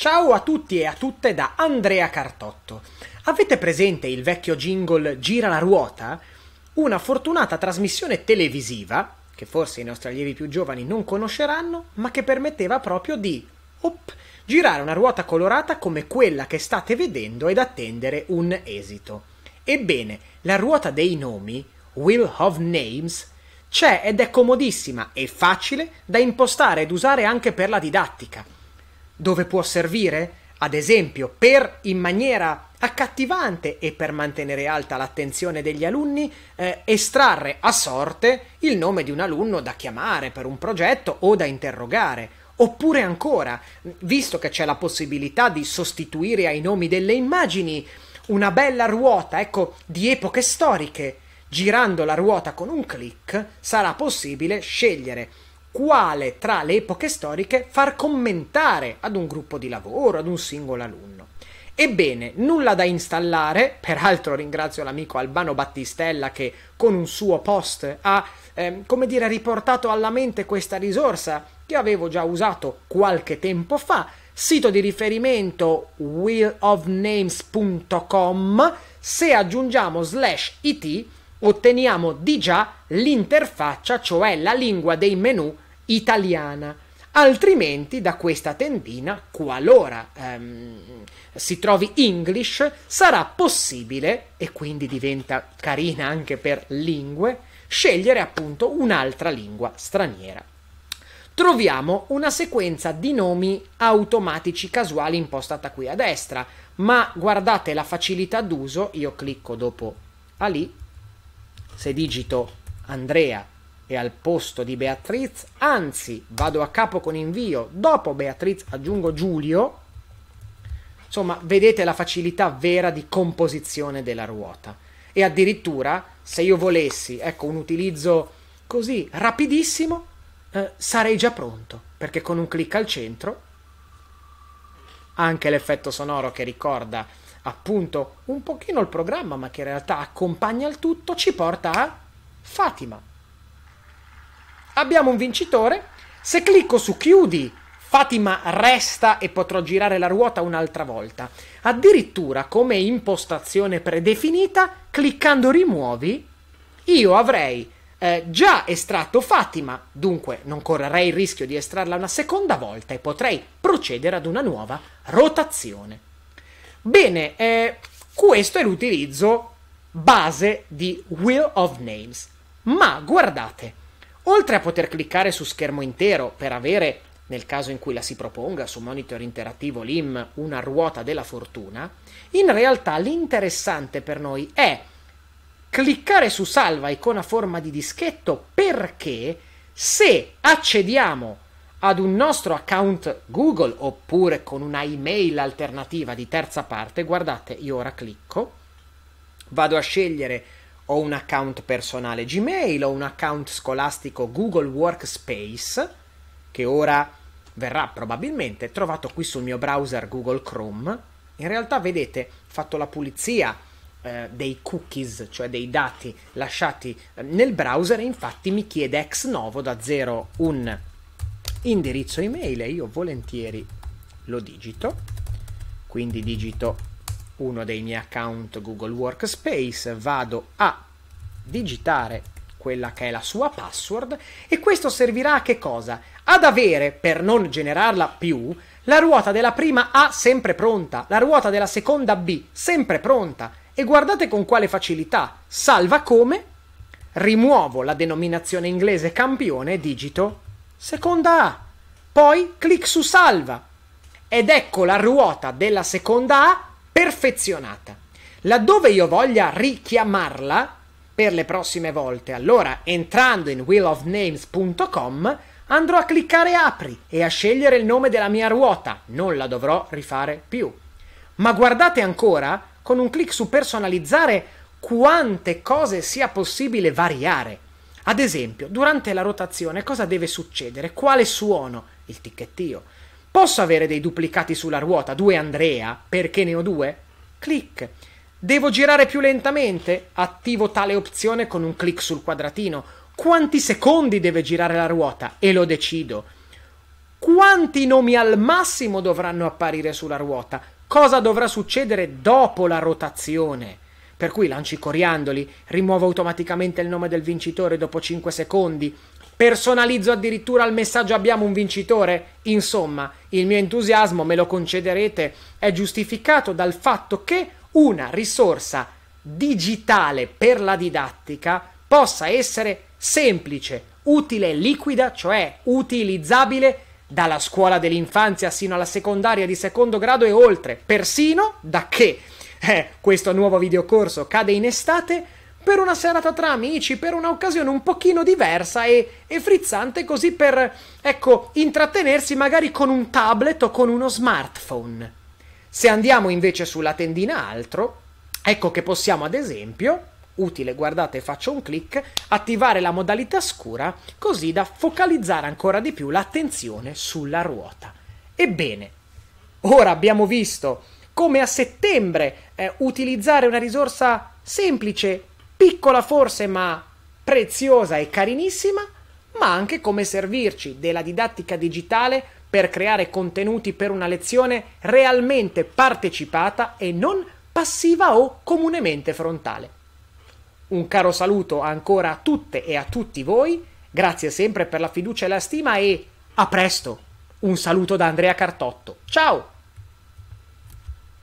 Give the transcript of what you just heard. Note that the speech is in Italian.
Ciao a tutti e a tutte da Andrea Cartotto. Avete presente il vecchio jingle Gira la ruota? Una fortunata trasmissione televisiva, che forse i nostri allievi più giovani non conosceranno, ma che permetteva proprio di op, girare una ruota colorata come quella che state vedendo ed attendere un esito. Ebbene, la ruota dei nomi, Will of Names, c'è ed è comodissima e facile da impostare ed usare anche per la didattica dove può servire, ad esempio, per in maniera accattivante e per mantenere alta l'attenzione degli alunni, eh, estrarre a sorte il nome di un alunno da chiamare per un progetto o da interrogare. Oppure ancora, visto che c'è la possibilità di sostituire ai nomi delle immagini una bella ruota, ecco, di epoche storiche, girando la ruota con un clic sarà possibile scegliere quale tra le epoche storiche far commentare ad un gruppo di lavoro, ad un singolo alunno. Ebbene, nulla da installare, peraltro ringrazio l'amico Albano Battistella che con un suo post ha, eh, come dire, riportato alla mente questa risorsa che avevo già usato qualche tempo fa, sito di riferimento willofnames.com, se aggiungiamo slash it otteniamo di già l'interfaccia, cioè la lingua dei menu italiana. Altrimenti da questa tendina, qualora ehm, si trovi English, sarà possibile, e quindi diventa carina anche per lingue, scegliere appunto un'altra lingua straniera. Troviamo una sequenza di nomi automatici casuali impostata qui a destra, ma guardate la facilità d'uso, io clicco dopo a lì, se digito Andrea e al posto di Beatriz, anzi vado a capo con invio, dopo Beatriz aggiungo Giulio, insomma vedete la facilità vera di composizione della ruota. E addirittura se io volessi, ecco un utilizzo così rapidissimo, eh, sarei già pronto, perché con un clic al centro, anche l'effetto sonoro che ricorda appunto un pochino il programma, ma che in realtà accompagna il tutto, ci porta a Fatima abbiamo un vincitore. Se clicco su chiudi, Fatima resta e potrò girare la ruota un'altra volta. Addirittura come impostazione predefinita, cliccando rimuovi, io avrei eh, già estratto Fatima, dunque non correrei il rischio di estrarla una seconda volta e potrei procedere ad una nuova rotazione. Bene, eh, questo è l'utilizzo base di Wheel of Names. Ma guardate, Oltre a poter cliccare su schermo intero per avere, nel caso in cui la si proponga, su monitor interattivo LIM una ruota della fortuna, in realtà l'interessante per noi è cliccare su salva icona forma di dischetto perché se accediamo ad un nostro account Google oppure con una email alternativa di terza parte, guardate, io ora clicco, vado a scegliere ho un account personale Gmail, ho un account scolastico Google Workspace, che ora verrà probabilmente trovato qui sul mio browser Google Chrome. In realtà, vedete, ho fatto la pulizia eh, dei cookies, cioè dei dati lasciati eh, nel browser, e infatti mi chiede ex novo da zero un indirizzo email e io volentieri lo digito. Quindi digito uno dei miei account Google Workspace, vado a digitare quella che è la sua password e questo servirà a che cosa? Ad avere, per non generarla più, la ruota della prima A sempre pronta, la ruota della seconda B sempre pronta e guardate con quale facilità, salva come, rimuovo la denominazione inglese campione, digito seconda A, poi clic su salva ed ecco la ruota della seconda A perfezionata. Laddove io voglia richiamarla per le prossime volte, allora entrando in willofnames.com andrò a cliccare apri e a scegliere il nome della mia ruota, non la dovrò rifare più. Ma guardate ancora, con un clic su personalizzare, quante cose sia possibile variare. Ad esempio, durante la rotazione cosa deve succedere? Quale suono? Il ticchettio Posso avere dei duplicati sulla ruota, due Andrea, perché ne ho due? Clic. Devo girare più lentamente? Attivo tale opzione con un clic sul quadratino. Quanti secondi deve girare la ruota? E lo decido. Quanti nomi al massimo dovranno apparire sulla ruota? Cosa dovrà succedere dopo la rotazione? per cui lanci coriandoli, rimuovo automaticamente il nome del vincitore dopo 5 secondi, Personalizzo addirittura il messaggio abbiamo un vincitore? Insomma, il mio entusiasmo, me lo concederete, è giustificato dal fatto che una risorsa digitale per la didattica possa essere semplice, utile e liquida, cioè utilizzabile dalla scuola dell'infanzia sino alla secondaria di secondo grado e oltre, persino da che eh, questo nuovo videocorso cade in estate per una serata tra amici, per un'occasione un pochino diversa e, e frizzante, così per, ecco, intrattenersi magari con un tablet o con uno smartphone. Se andiamo invece sulla tendina altro, ecco che possiamo ad esempio utile, guardate, faccio un clic, attivare la modalità scura così da focalizzare ancora di più l'attenzione sulla ruota. Ebbene, ora abbiamo visto come a settembre eh, utilizzare una risorsa semplice piccola forse ma preziosa e carinissima, ma anche come servirci della didattica digitale per creare contenuti per una lezione realmente partecipata e non passiva o comunemente frontale. Un caro saluto ancora a tutte e a tutti voi, grazie sempre per la fiducia e la stima e a presto! Un saluto da Andrea Cartotto. Ciao!